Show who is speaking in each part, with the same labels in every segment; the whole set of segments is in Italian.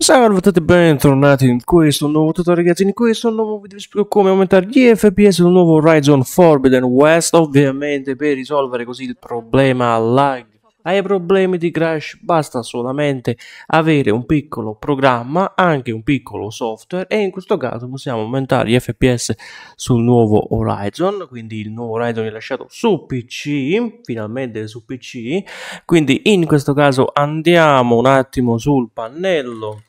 Speaker 1: Salve a tutti e bentornati in questo nuovo tutorial ragazzi, in questo nuovo video vi spiego come aumentare gli FPS del nuovo Horizon Forbidden West ovviamente per risolvere così il problema lag ai problemi di crash basta solamente avere un piccolo programma, anche un piccolo software e in questo caso possiamo aumentare gli FPS sul nuovo Horizon, quindi il nuovo Horizon è lasciato su PC, finalmente su PC, quindi in questo caso andiamo un attimo sul pannello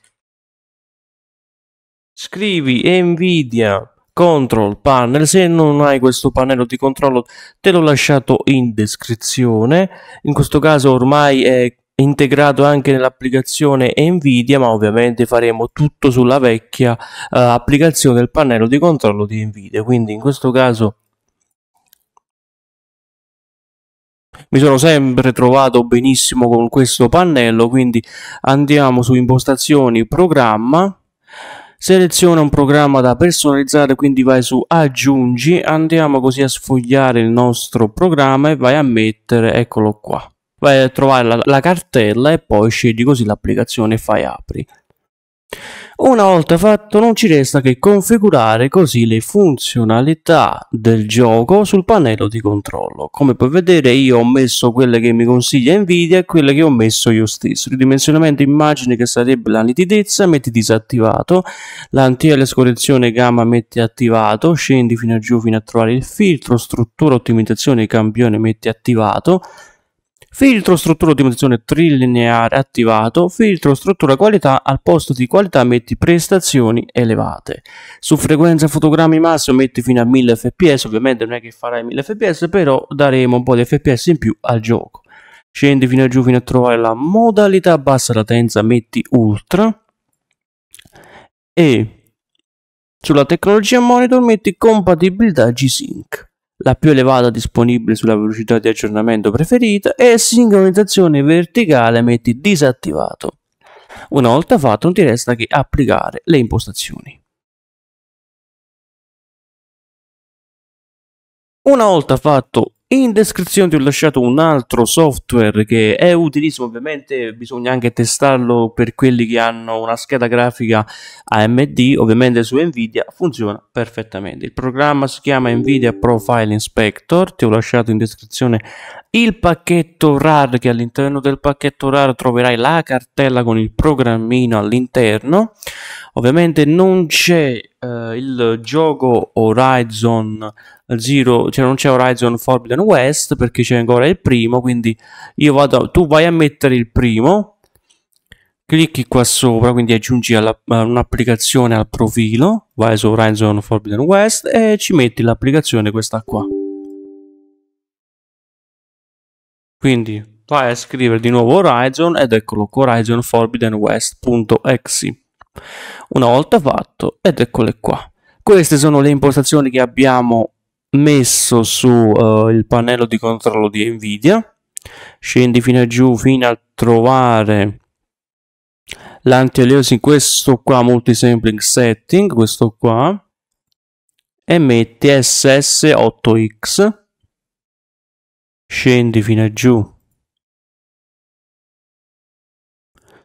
Speaker 1: scrivi Nvidia control panel se non hai questo pannello di controllo te l'ho lasciato in descrizione in questo caso ormai è integrato anche nell'applicazione Nvidia ma ovviamente faremo tutto sulla vecchia uh, applicazione del pannello di controllo di Nvidia quindi in questo caso mi sono sempre trovato benissimo con questo pannello quindi andiamo su impostazioni programma seleziona un programma da personalizzare quindi vai su aggiungi andiamo così a sfogliare il nostro programma e vai a mettere eccolo qua vai a trovare la, la cartella e poi scegli così l'applicazione e fai apri una volta fatto non ci resta che configurare così le funzionalità del gioco sul pannello di controllo. Come puoi vedere io ho messo quelle che mi consiglia Nvidia e quelle che ho messo io stesso. Ridimensionamento immagini che sarebbe la nitidezza metti disattivato, l'anti-alias correzione gamma metti attivato, scendi fino a giù fino a trovare il filtro, struttura ottimizzazione campione metti attivato, filtro struttura dimensione trilineare attivato, filtro struttura qualità al posto di qualità metti prestazioni elevate. Su frequenza fotogrammi massimo metti fino a 1000 fps, ovviamente non è che farai 1000 fps, però daremo un po' di fps in più al gioco. Scendi fino a giù fino a trovare la modalità bassa latenza, metti ultra e sulla tecnologia monitor metti compatibilità G-Sync la più elevata disponibile sulla velocità di aggiornamento preferita e sincronizzazione verticale metti disattivato. Una volta fatto non ti resta che applicare le impostazioni. Una volta fatto in descrizione ti ho lasciato un altro software che è utilissimo, ovviamente bisogna anche testarlo per quelli che hanno una scheda grafica AMD, ovviamente su Nvidia funziona perfettamente. Il programma si chiama Nvidia Profile Inspector, ti ho lasciato in descrizione il pacchetto RAR che all'interno del pacchetto RAR troverai la cartella con il programmino all'interno ovviamente non c'è eh, il gioco Horizon Zero, cioè non c'è Horizon Forbidden West perché c'è ancora il primo quindi vado, tu vai a mettere il primo clicchi qua sopra quindi aggiungi alla, un'applicazione al profilo vai su Horizon Forbidden West e ci metti l'applicazione questa qua Quindi vai a scrivere di nuovo Horizon ed eccolo qua Horizon Forbidden West.exe. Una volta fatto ed eccole qua. Queste sono le impostazioni che abbiamo messo sul eh, uh, pannello di controllo di Nvidia. Scendi fino a giù fino a trovare l'anti-aliasing, questo qua, multisampling setting, questo qua, e metti SS8X scendi fino a giù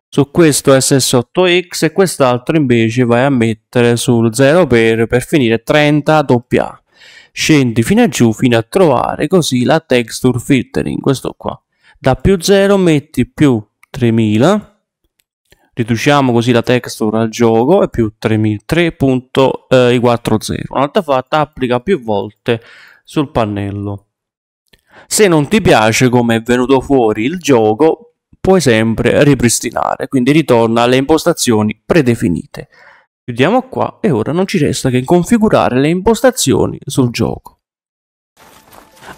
Speaker 1: su questo SS8X e quest'altro invece vai a mettere sul 0 per, per finire 30 AA scendi fino a giù fino a trovare così la texture filtering questo qua da più 0 metti più 3000 riduciamo così la texture al gioco e più 3.0 3.40 un'altra fatta applica più volte sul pannello se non ti piace come è venuto fuori il gioco, puoi sempre ripristinare, quindi ritorna alle impostazioni predefinite. Chiudiamo qua e ora non ci resta che configurare le impostazioni sul gioco.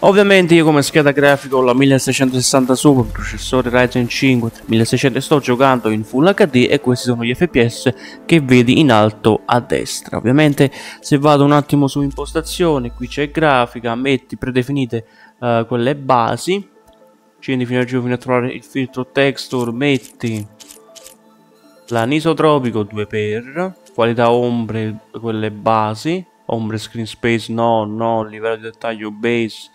Speaker 1: Ovviamente io come scheda grafica ho la 1660 Super, processore Ryzen 5 1600 sto giocando in Full HD e questi sono gli FPS che vedi in alto a destra. Ovviamente se vado un attimo su impostazioni, qui c'è grafica, metti predefinite eh, quelle basi scendi fino a giù fino a trovare il filtro texture metti l'anisotropico 2x qualità ombre quelle basi ombre screen space no no livello di dettaglio base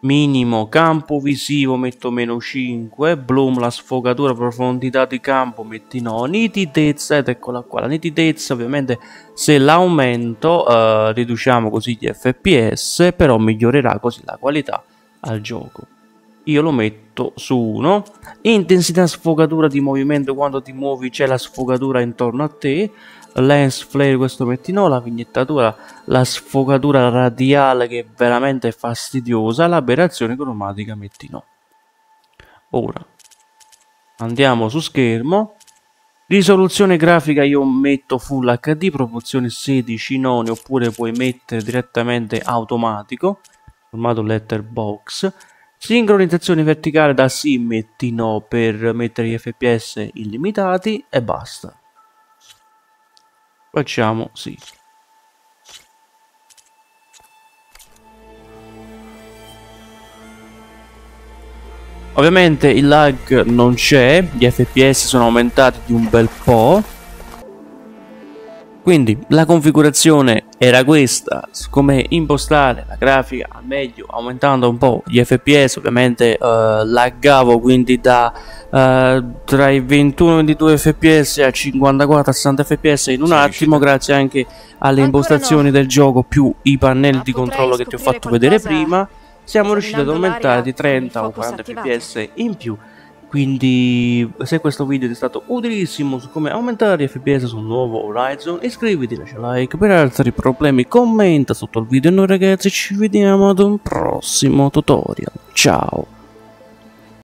Speaker 1: minimo campo visivo metto meno 5 bloom la sfogatura profondità di campo metti no nitidezza ed eccola qua la nitidezza ovviamente se l'aumento eh, riduciamo così gli fps però migliorerà così la qualità al gioco. Io lo metto su 1. Intensità sfogatura di movimento, quando ti muovi c'è la sfogatura intorno a te. Lens flare questo metti no, la vignettatura, la sfogatura radiale che è veramente fastidiosa, l'aberrazione cromatica metti no. Ora, andiamo su schermo. Risoluzione grafica io metto Full HD, proporzione 16 noni oppure puoi mettere direttamente automatico formato letterbox, sincronizzazione verticale da sì, metti no per mettere gli fps illimitati e basta. Facciamo sì. Ovviamente il lag non c'è, gli fps sono aumentati di un bel po', quindi la configurazione era questa, come impostare la grafica al meglio aumentando un po' gli fps, ovviamente eh, laggavo quindi da eh, tra i 21 22 fps a 54 60 fps in un attimo grazie anche alle Ancora impostazioni no. del gioco più i pannelli Ma di controllo che ti ho fatto vedere prima siamo riusciti ad aumentare di 30 o 40 fps in più quindi se questo video ti è stato utilissimo su come aumentare gli FPS sul nuovo Horizon iscriviti, lascia like per altri problemi, commenta sotto il video e noi ragazzi ci vediamo ad un prossimo tutorial. Ciao!